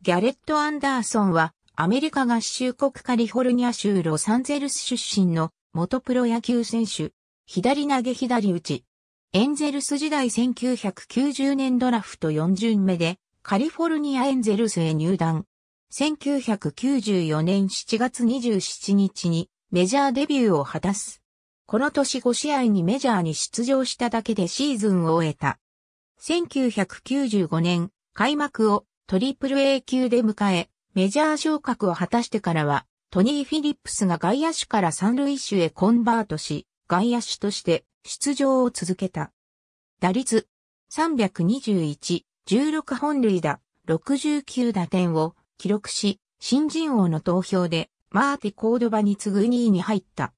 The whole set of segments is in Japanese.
ギャレット・アンダーソンは、アメリカ合衆国カリフォルニア州ロサンゼルス出身の元プロ野球選手、左投げ左打ち。エンゼルス時代1990年ドラフト4巡目で、カリフォルニアエンゼルスへ入団。1994年7月27日にメジャーデビューを果たす。この年5試合にメジャーに出場しただけでシーズンを終えた。1995年、開幕をトリプル A 級で迎え、メジャー昇格を果たしてからは、トニー・フィリップスが外野手から三塁手へコンバートし、外野手として出場を続けた。打率321、16本塁打、69打点を記録し、新人王の投票でマーティ・コードバに次ぐ2位に入った。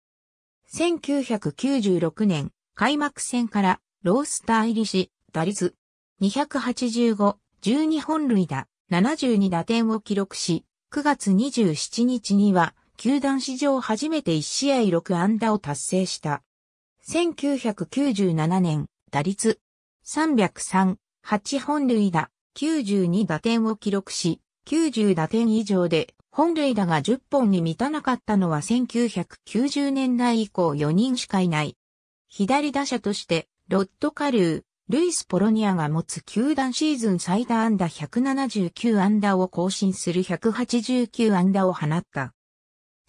1996年開幕戦からロースター入りし、打率285、12本塁打、72打点を記録し、9月27日には、球団史上初めて1試合6安打を達成した。1997年、打率303、8本塁打、92打点を記録し、90打点以上で本塁打が10本に満たなかったのは1990年代以降4人しかいない。左打者として、ロッド・カルー、ルイス・ポロニアが持つ球団シーズン最多安打179安打を更新する189安打を放った。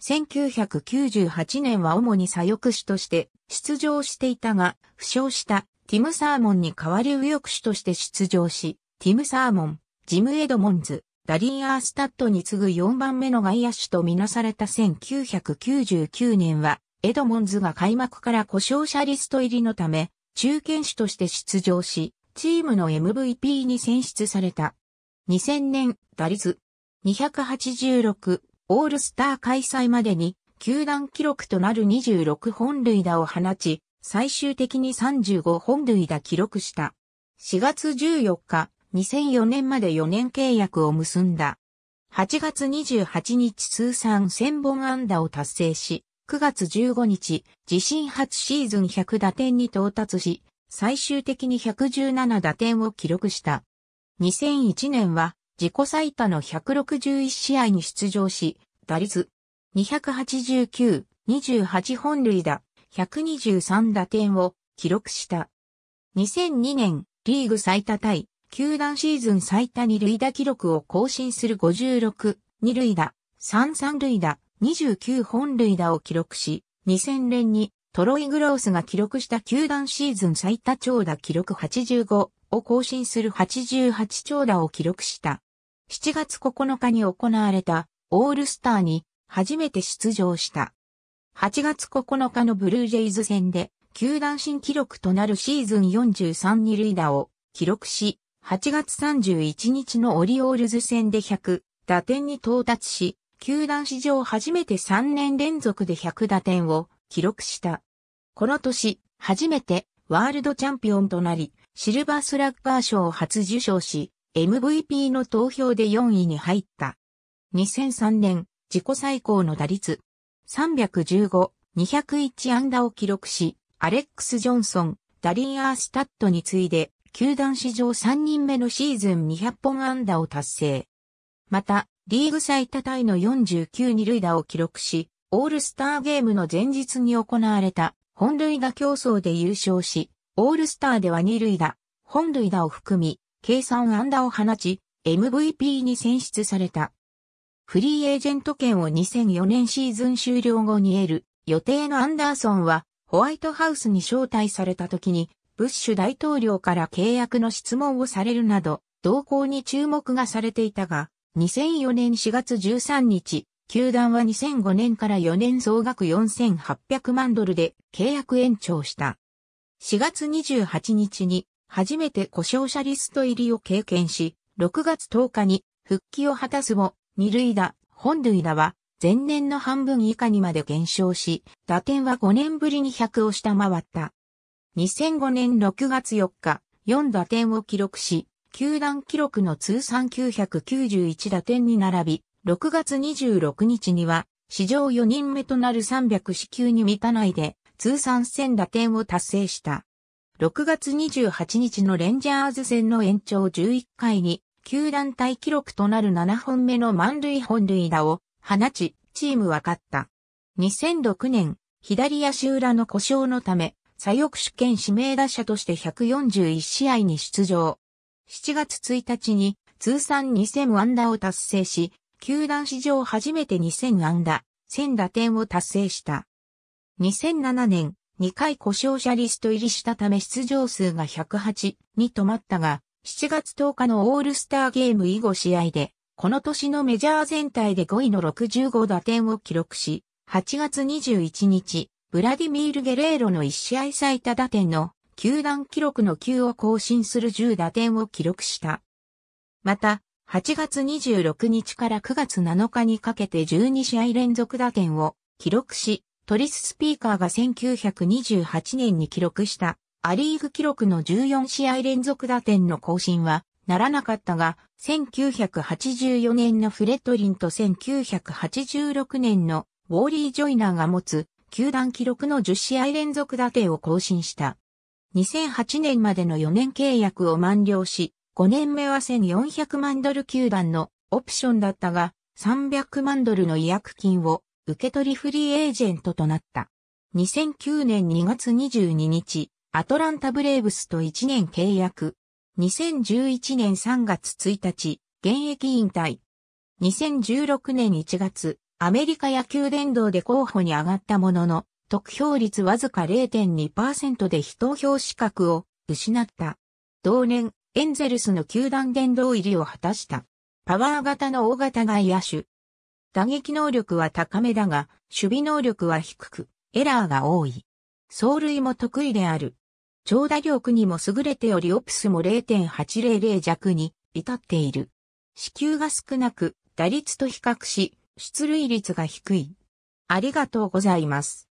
1998年は主に左翼手として出場していたが、負傷したティム・サーモンに代わり右翼手として出場し、ティム・サーモン、ジム・エドモンズ、ダリー・アースタッドに次ぐ4番目の外野手とみなされた1999年は、エドモンズが開幕から故障者リスト入りのため、中堅手として出場し、チームの MVP に選出された。2000年、打率286、オールスター開催までに、球団記録となる26本塁打を放ち、最終的に35本塁打記録した。4月14日、2004年まで4年契約を結んだ。8月28日通算1000本安打を達成し、9月15日、自身初シーズン100打点に到達し、最終的に117打点を記録した。2001年は自己最多の161試合に出場し、打率289、28本塁打、123打点を記録した。2002年、リーグ最多対、球団シーズン最多二塁打記録を更新する56、二塁打、3三塁打、29本塁打を記録し、2000年にトロイ・グロースが記録した球団シーズン最多長打記録85を更新する88長打を記録した。7月9日に行われたオールスターに初めて出場した。8月9日のブルージェイズ戦で球団新記録となるシーズン43二塁打を記録し、8月31日のオリオールズ戦で100打点に到達し、球団史上初めて3年連続で100打点を記録した。この年、初めてワールドチャンピオンとなり、シルバースラッガー賞を初受賞し、MVP の投票で4位に入った。2003年、自己最高の打率315、201安打を記録し、アレックス・ジョンソン、ダリン・アースタッドに次いで、球団史上3人目のシーズン200本安打を達成。また、リーグ最多タイの49二塁打を記録し、オールスターゲームの前日に行われた本塁打競争で優勝し、オールスターでは二塁打、本塁打を含み、計算安打を放ち、MVP に選出された。フリーエージェント権を2004年シーズン終了後に得る予定のアンダーソンは、ホワイトハウスに招待された時に、ブッシュ大統領から契約の質問をされるなど、動向に注目がされていたが、2004年4月13日、球団は2005年から4年総額4800万ドルで契約延長した。4月28日に初めて故障者リスト入りを経験し、6月10日に復帰を果たすも、二塁打、本塁打は前年の半分以下にまで減少し、打点は5年ぶりに100を下回った。2005年6月4日、4打点を記録し、球団記録の通算991打点に並び、6月26日には、史上4人目となる300支球に満たないで、通算1000打点を達成した。6月28日のレンジャーズ戦の延長11回に、球団体記録となる7本目の満塁本塁打を放ち、チームは勝った。2006年、左足裏の故障のため、左翼主権指名打者として141試合に出場。7月1日に通算2000安打を達成し、球団史上初めて2000安打、1000打点を達成した。2007年、2回故障者リスト入りしたため出場数が108に止まったが、7月10日のオールスターゲーム以後試合で、この年のメジャー全体で5位の65打点を記録し、8月21日、ブラディミール・ゲレーロの1試合最多打点の球団記録の9を更新する10打点を記録した。また、8月26日から9月7日にかけて12試合連続打点を記録し、トリススピーカーが1928年に記録したアリーグ記録の14試合連続打点の更新はならなかったが、1984年のフレットリンと1986年のウォーリー・ジョイナーが持つ球団記録の10試合連続打点を更新した。2008年までの4年契約を満了し、5年目は1400万ドル球団のオプションだったが、300万ドルの違約金を受け取りフリーエージェントとなった。2009年2月22日、アトランタブレーブスと1年契約。2011年3月1日、現役引退。2016年1月、アメリカ野球殿堂で候補に上がったものの、得票率わずか0.2%で非投票資格を失った。同年、エンゼルスの球団殿堂入りを果たした。パワー型の大型外野手。打撃能力は高めだが、守備能力は低く、エラーが多い。走塁も得意である。長打力にも優れておりオプスも0.800弱に至っている。支給が少なく、打率と比較し、出塁率が低い。ありがとうございます。